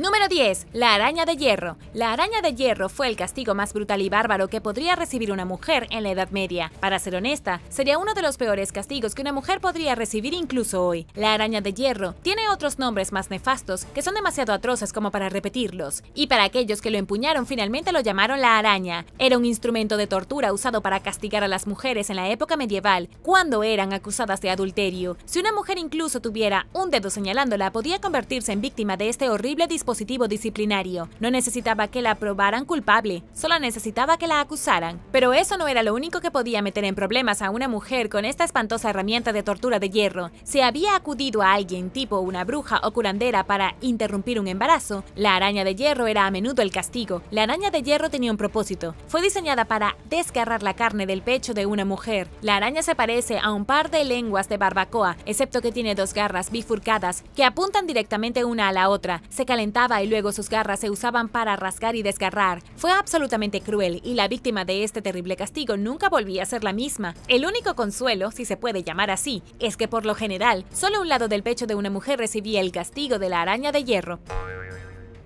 Número 10. La araña de hierro. La araña de hierro fue el castigo más brutal y bárbaro que podría recibir una mujer en la Edad Media. Para ser honesta, sería uno de los peores castigos que una mujer podría recibir incluso hoy. La araña de hierro tiene otros nombres más nefastos que son demasiado atroces como para repetirlos, y para aquellos que lo empuñaron finalmente lo llamaron la araña. Era un instrumento de tortura usado para castigar a las mujeres en la época medieval, cuando eran acusadas de adulterio. Si una mujer incluso tuviera un dedo señalándola, podía convertirse en víctima de este horrible dispositivo disciplinario. No necesitaba que la probaran culpable, solo necesitaba que la acusaran. Pero eso no era lo único que podía meter en problemas a una mujer con esta espantosa herramienta de tortura de hierro. Si había acudido a alguien tipo una bruja o curandera para interrumpir un embarazo, la araña de hierro era a menudo el castigo. La araña de hierro tenía un propósito. Fue diseñada para desgarrar la carne del pecho de una mujer. La araña se parece a un par de lenguas de barbacoa, excepto que tiene dos garras bifurcadas que apuntan directamente una a la otra. Se calentaba y luego sus garras se usaban para rasgar y desgarrar. Fue absolutamente cruel y la víctima de este terrible castigo nunca volvía a ser la misma. El único consuelo, si se puede llamar así, es que por lo general, solo un lado del pecho de una mujer recibía el castigo de la araña de hierro.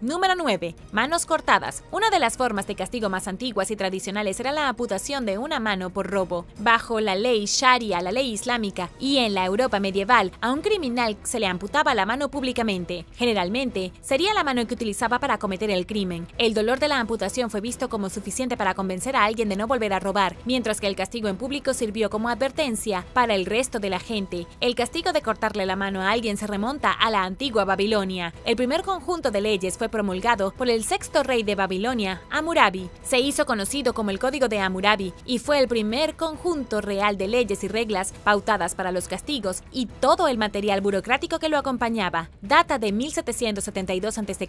Número 9. Manos cortadas. Una de las formas de castigo más antiguas y tradicionales era la amputación de una mano por robo. Bajo la ley sharia, la ley islámica, y en la Europa medieval, a un criminal se le amputaba la mano públicamente. Generalmente, sería la mano que utilizaba para cometer el crimen. El dolor de la amputación fue visto como suficiente para convencer a alguien de no volver a robar, mientras que el castigo en público sirvió como advertencia para el resto de la gente. El castigo de cortarle la mano a alguien se remonta a la antigua Babilonia. El primer conjunto de leyes fue promulgado por el sexto rey de Babilonia, Amurabi. Se hizo conocido como el Código de Amurabi y fue el primer conjunto real de leyes y reglas pautadas para los castigos y todo el material burocrático que lo acompañaba. Data de 1772 a.C.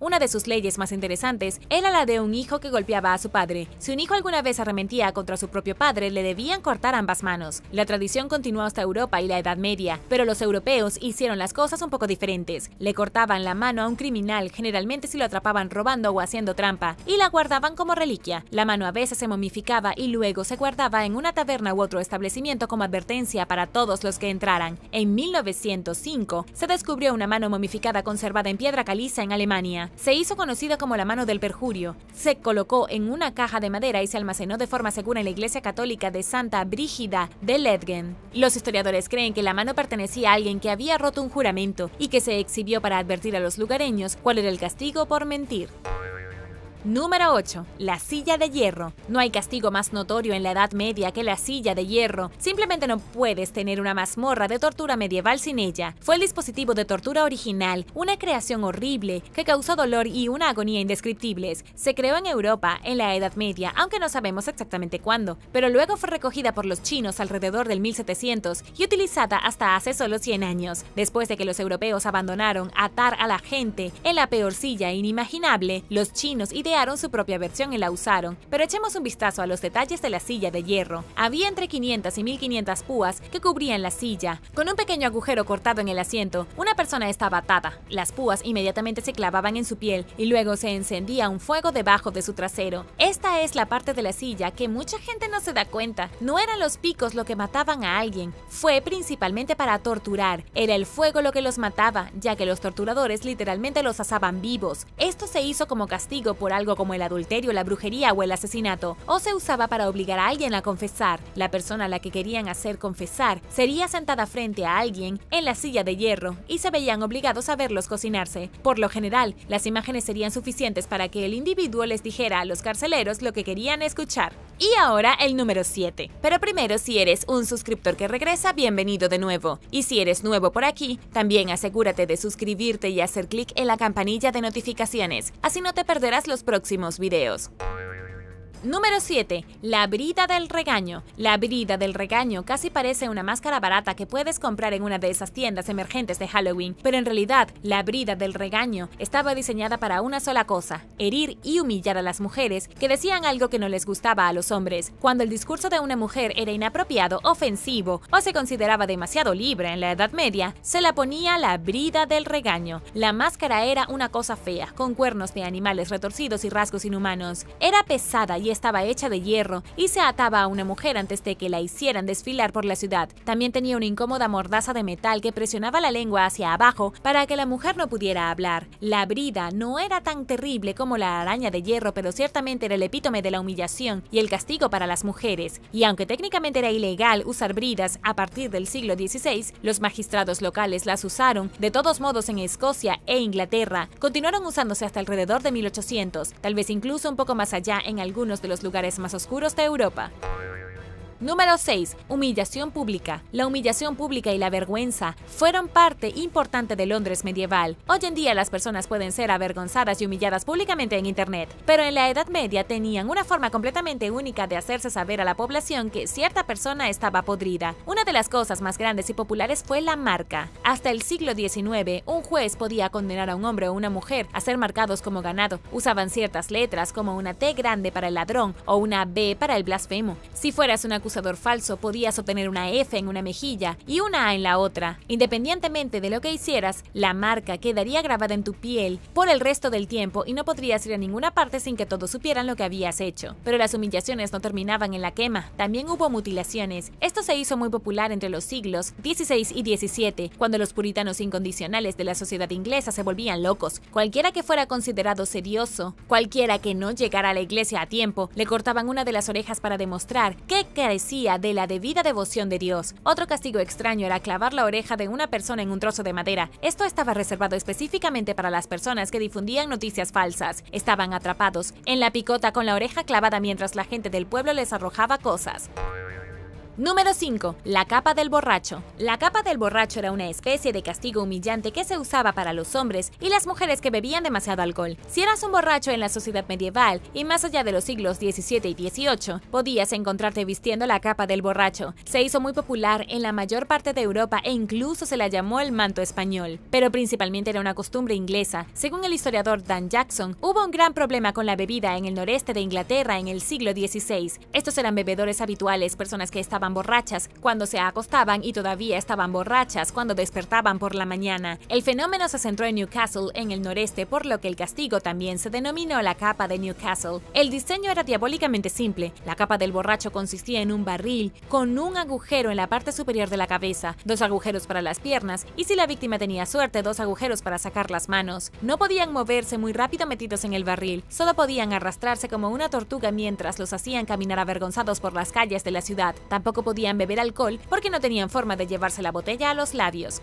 Una de sus leyes más interesantes era la de un hijo que golpeaba a su padre. Si un hijo alguna vez arremetía contra su propio padre, le debían cortar ambas manos. La tradición continuó hasta Europa y la Edad Media, pero los europeos hicieron las cosas un poco diferentes. Le cortaban la mano a un criminal, general si lo atrapaban robando o haciendo trampa, y la guardaban como reliquia. La mano a veces se momificaba y luego se guardaba en una taberna u otro establecimiento como advertencia para todos los que entraran. En 1905 se descubrió una mano momificada conservada en piedra caliza en Alemania. Se hizo conocida como la mano del perjurio. Se colocó en una caja de madera y se almacenó de forma segura en la iglesia católica de Santa Brígida de Ledgen. Los historiadores creen que la mano pertenecía a alguien que había roto un juramento y que se exhibió para advertir a los lugareños cuál era el castigo por mentir. Número 8. La silla de hierro. No hay castigo más notorio en la Edad Media que la silla de hierro. Simplemente no puedes tener una mazmorra de tortura medieval sin ella. Fue el dispositivo de tortura original, una creación horrible que causó dolor y una agonía indescriptibles. Se creó en Europa en la Edad Media, aunque no sabemos exactamente cuándo, pero luego fue recogida por los chinos alrededor del 1700 y utilizada hasta hace solo 100 años, después de que los europeos abandonaron atar a la gente en la peor silla inimaginable. Los chinos y su propia versión y la usaron, pero echemos un vistazo a los detalles de la silla de hierro. Había entre 500 y 1500 púas que cubrían la silla. Con un pequeño agujero cortado en el asiento, una persona estaba atada. Las púas inmediatamente se clavaban en su piel y luego se encendía un fuego debajo de su trasero. Esta es la parte de la silla que mucha gente no se da cuenta. No eran los picos lo que mataban a alguien, fue principalmente para torturar. Era el fuego lo que los mataba, ya que los torturadores literalmente los asaban vivos. Esto se hizo como castigo por algo algo como el adulterio, la brujería o el asesinato, o se usaba para obligar a alguien a confesar. La persona a la que querían hacer confesar sería sentada frente a alguien en la silla de hierro y se veían obligados a verlos cocinarse. Por lo general, las imágenes serían suficientes para que el individuo les dijera a los carceleros lo que querían escuchar. Y ahora el número 7. Pero primero, si eres un suscriptor que regresa, bienvenido de nuevo. Y si eres nuevo por aquí, también asegúrate de suscribirte y hacer clic en la campanilla de notificaciones. Así no te perderás los próximos videos. Número 7. La brida del regaño. La brida del regaño casi parece una máscara barata que puedes comprar en una de esas tiendas emergentes de Halloween, pero en realidad la brida del regaño estaba diseñada para una sola cosa, herir y humillar a las mujeres que decían algo que no les gustaba a los hombres, cuando el discurso de una mujer era inapropiado, ofensivo o se consideraba demasiado libre en la Edad Media, se la ponía la brida del regaño. La máscara era una cosa fea, con cuernos de animales retorcidos y rasgos inhumanos. Era pesada y estaba hecha de hierro y se ataba a una mujer antes de que la hicieran desfilar por la ciudad. También tenía una incómoda mordaza de metal que presionaba la lengua hacia abajo para que la mujer no pudiera hablar. La brida no era tan terrible como la araña de hierro, pero ciertamente era el epítome de la humillación y el castigo para las mujeres. Y aunque técnicamente era ilegal usar bridas a partir del siglo XVI, los magistrados locales las usaron. De todos modos, en Escocia e Inglaterra continuaron usándose hasta alrededor de 1800, tal vez incluso un poco más allá en algunos de los lugares más oscuros de Europa. Número 6. Humillación pública. La humillación pública y la vergüenza fueron parte importante de Londres medieval. Hoy en día las personas pueden ser avergonzadas y humilladas públicamente en Internet, pero en la Edad Media tenían una forma completamente única de hacerse saber a la población que cierta persona estaba podrida. Una de las cosas más grandes y populares fue la marca. Hasta el siglo XIX, un juez podía condenar a un hombre o una mujer a ser marcados como ganado. Usaban ciertas letras como una T grande para el ladrón o una B para el blasfemo. Si fueras una usador falso podías obtener una F en una mejilla y una A en la otra. Independientemente de lo que hicieras, la marca quedaría grabada en tu piel por el resto del tiempo y no podrías ir a ninguna parte sin que todos supieran lo que habías hecho. Pero las humillaciones no terminaban en la quema, también hubo mutilaciones. Esto se hizo muy popular entre los siglos XVI y XVII, cuando los puritanos incondicionales de la sociedad inglesa se volvían locos. Cualquiera que fuera considerado serioso, cualquiera que no llegara a la iglesia a tiempo, le cortaban una de las orejas para demostrar que de la debida devoción de Dios. Otro castigo extraño era clavar la oreja de una persona en un trozo de madera. Esto estaba reservado específicamente para las personas que difundían noticias falsas. Estaban atrapados en la picota con la oreja clavada mientras la gente del pueblo les arrojaba cosas. Número 5. La capa del borracho. La capa del borracho era una especie de castigo humillante que se usaba para los hombres y las mujeres que bebían demasiado alcohol. Si eras un borracho en la sociedad medieval y más allá de los siglos XVII y XVIII, podías encontrarte vistiendo la capa del borracho. Se hizo muy popular en la mayor parte de Europa e incluso se la llamó el manto español, pero principalmente era una costumbre inglesa. Según el historiador Dan Jackson, hubo un gran problema con la bebida en el noreste de Inglaterra en el siglo XVI. Estos eran bebedores habituales, personas que estaban borrachas, cuando se acostaban y todavía estaban borrachas cuando despertaban por la mañana. El fenómeno se centró en Newcastle, en el noreste, por lo que el castigo también se denominó la capa de Newcastle. El diseño era diabólicamente simple. La capa del borracho consistía en un barril con un agujero en la parte superior de la cabeza, dos agujeros para las piernas y si la víctima tenía suerte, dos agujeros para sacar las manos. No podían moverse muy rápido metidos en el barril, solo podían arrastrarse como una tortuga mientras los hacían caminar avergonzados por las calles de la ciudad. Tampoco podían beber alcohol porque no tenían forma de llevarse la botella a los labios.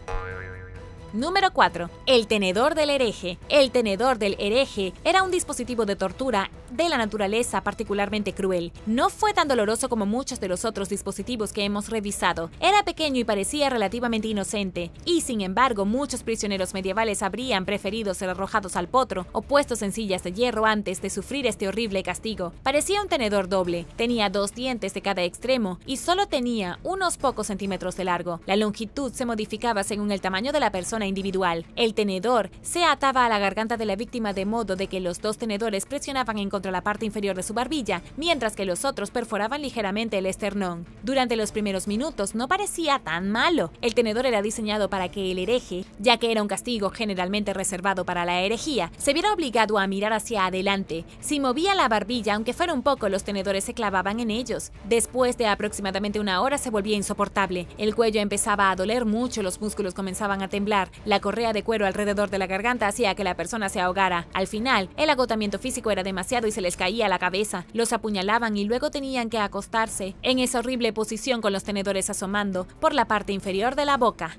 Número 4. El tenedor del hereje. El tenedor del hereje era un dispositivo de tortura de la naturaleza particularmente cruel. No fue tan doloroso como muchos de los otros dispositivos que hemos revisado. Era pequeño y parecía relativamente inocente, y sin embargo muchos prisioneros medievales habrían preferido ser arrojados al potro o puestos en sillas de hierro antes de sufrir este horrible castigo. Parecía un tenedor doble, tenía dos dientes de cada extremo y solo tenía unos pocos centímetros de largo. La longitud se modificaba según el tamaño de la persona individual. El tenedor se ataba a la garganta de la víctima de modo de que los dos tenedores presionaban en contra la parte inferior de su barbilla, mientras que los otros perforaban ligeramente el esternón. Durante los primeros minutos no parecía tan malo. El tenedor era diseñado para que el hereje, ya que era un castigo generalmente reservado para la herejía, se viera obligado a mirar hacia adelante. Si movía la barbilla, aunque fuera un poco, los tenedores se clavaban en ellos. Después de aproximadamente una hora se volvía insoportable. El cuello empezaba a doler mucho, los músculos comenzaban a temblar, la correa de cuero alrededor de la garganta hacía que la persona se ahogara. Al final, el agotamiento físico era demasiado y se les caía la cabeza, los apuñalaban y luego tenían que acostarse en esa horrible posición con los tenedores asomando por la parte inferior de la boca.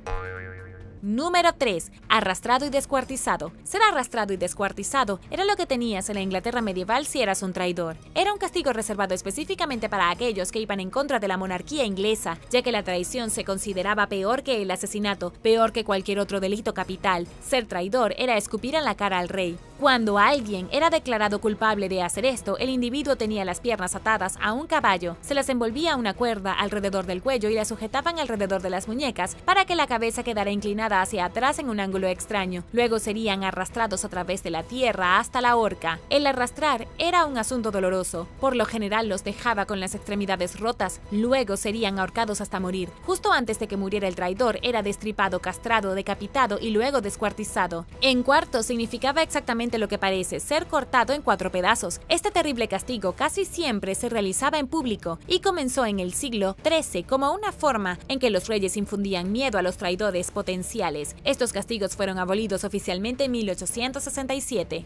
Número 3. Arrastrado y descuartizado. Ser arrastrado y descuartizado era lo que tenías en la Inglaterra medieval si eras un traidor. Era un castigo reservado específicamente para aquellos que iban en contra de la monarquía inglesa, ya que la traición se consideraba peor que el asesinato, peor que cualquier otro delito capital. Ser traidor era escupir en la cara al rey. Cuando alguien era declarado culpable de hacer esto, el individuo tenía las piernas atadas a un caballo, se las envolvía una cuerda alrededor del cuello y las sujetaban alrededor de las muñecas para que la cabeza quedara inclinada hacia atrás en un ángulo extraño. Luego serían arrastrados a través de la tierra hasta la horca. El arrastrar era un asunto doloroso. Por lo general los dejaba con las extremidades rotas. Luego serían ahorcados hasta morir. Justo antes de que muriera el traidor, era destripado, castrado, decapitado y luego descuartizado. En cuarto significaba exactamente lo que parece, ser cortado en cuatro pedazos. Este terrible castigo casi siempre se realizaba en público y comenzó en el siglo XIII como una forma en que los reyes infundían miedo a los traidores potenciales estos castigos fueron abolidos oficialmente en 1867.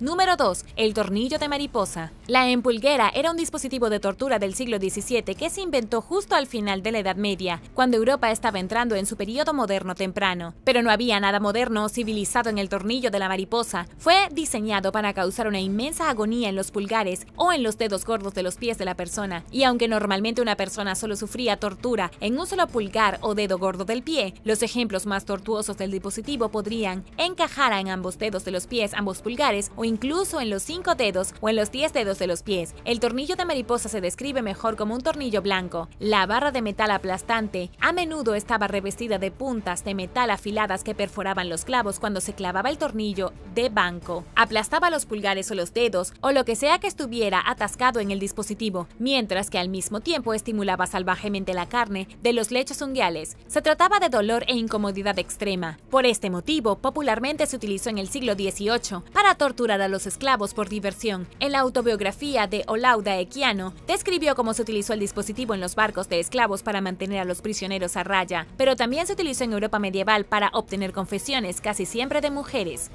Número 2. El tornillo de mariposa. La empulguera era un dispositivo de tortura del siglo XVII que se inventó justo al final de la Edad Media, cuando Europa estaba entrando en su periodo moderno temprano. Pero no había nada moderno o civilizado en el tornillo de la mariposa. Fue diseñado para causar una inmensa agonía en los pulgares o en los dedos gordos de los pies de la persona. Y aunque normalmente una persona solo sufría tortura en un solo pulgar o dedo gordo del pie, los ejemplos más tortuosos del dispositivo podrían encajar en ambos dedos de los pies, ambos pulgares o incluso en los cinco dedos o en los 10 dedos de los pies. El tornillo de mariposa se describe mejor como un tornillo blanco. La barra de metal aplastante a menudo estaba revestida de puntas de metal afiladas que perforaban los clavos cuando se clavaba el tornillo de banco. Aplastaba los pulgares o los dedos o lo que sea que estuviera atascado en el dispositivo, mientras que al mismo tiempo estimulaba salvajemente la carne de los lechos unguiales. Se trataba de dolor e incomodidad extrema. Por este motivo, popularmente se utilizó en el siglo XVIII para torturar a los esclavos por diversión. En la autobiografía de Olauda Equiano, describió cómo se utilizó el dispositivo en los barcos de esclavos para mantener a los prisioneros a raya, pero también se utilizó en Europa medieval para obtener confesiones, casi siempre de mujeres.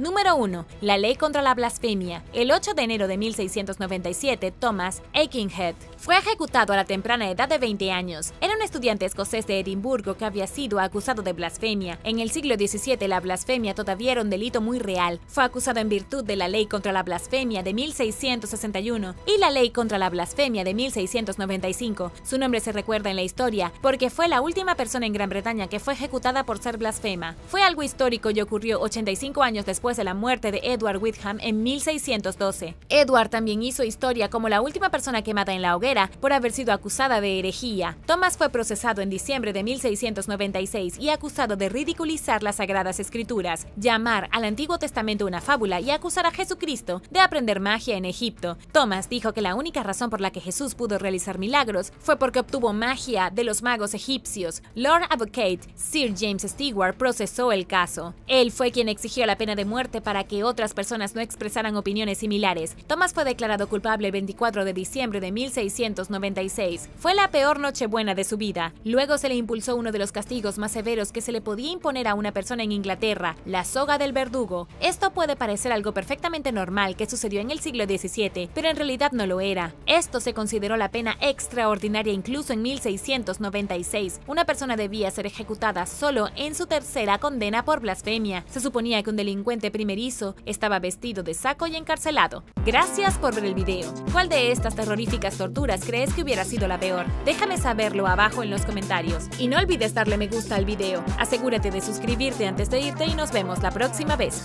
Número 1. La ley contra la blasfemia. El 8 de enero de 1697, Thomas Aikenhead fue ejecutado a la temprana edad de 20 años. Era un estudiante escocés de Edimburgo que había sido acusado de blasfemia. En el siglo XVII la blasfemia todavía era un delito muy real. Fue acusado en virtud de la ley contra la blasfemia de 1661 y la ley contra la blasfemia de 1695. Su nombre se recuerda en la historia porque fue la última persona en Gran Bretaña que fue ejecutada por ser blasfema. Fue algo histórico y ocurrió 85 años después de la muerte de Edward Whitham en 1612. Edward también hizo historia como la última persona quemada en la hoguera por haber sido acusada de herejía. Thomas fue procesado en diciembre de 1696 y acusado de ridiculizar las Sagradas Escrituras, llamar al Antiguo Testamento una fábula y acusar a Jesucristo de aprender magia en Egipto. Thomas dijo que la única razón por la que Jesús pudo realizar milagros fue porque obtuvo magia de los magos egipcios. Lord Advocate Sir James Stewart procesó el caso. Él fue quien exigió la pena de muerte para que otras personas no expresaran opiniones similares. Thomas fue declarado culpable el 24 de diciembre de 1696. Fue la peor nochebuena de su vida. Luego se le impulsó uno de los castigos más severos que se le podía imponer a una persona en Inglaterra, la soga del verdugo. Esto puede parecer algo perfectamente normal que sucedió en el siglo XVII, pero en realidad no lo era. Esto se consideró la pena extraordinaria incluso en 1696. Una persona debía ser ejecutada solo en su tercera condena por blasfemia. Se suponía que un delincuente primerizo estaba vestido de saco y encarcelado. Gracias por ver el video. ¿Cuál de estas terroríficas torturas crees que hubiera sido la peor? Déjame saberlo abajo en los comentarios. Y no olvides darle me gusta al video. Asegúrate de suscribirte antes de irte y nos vemos la próxima vez.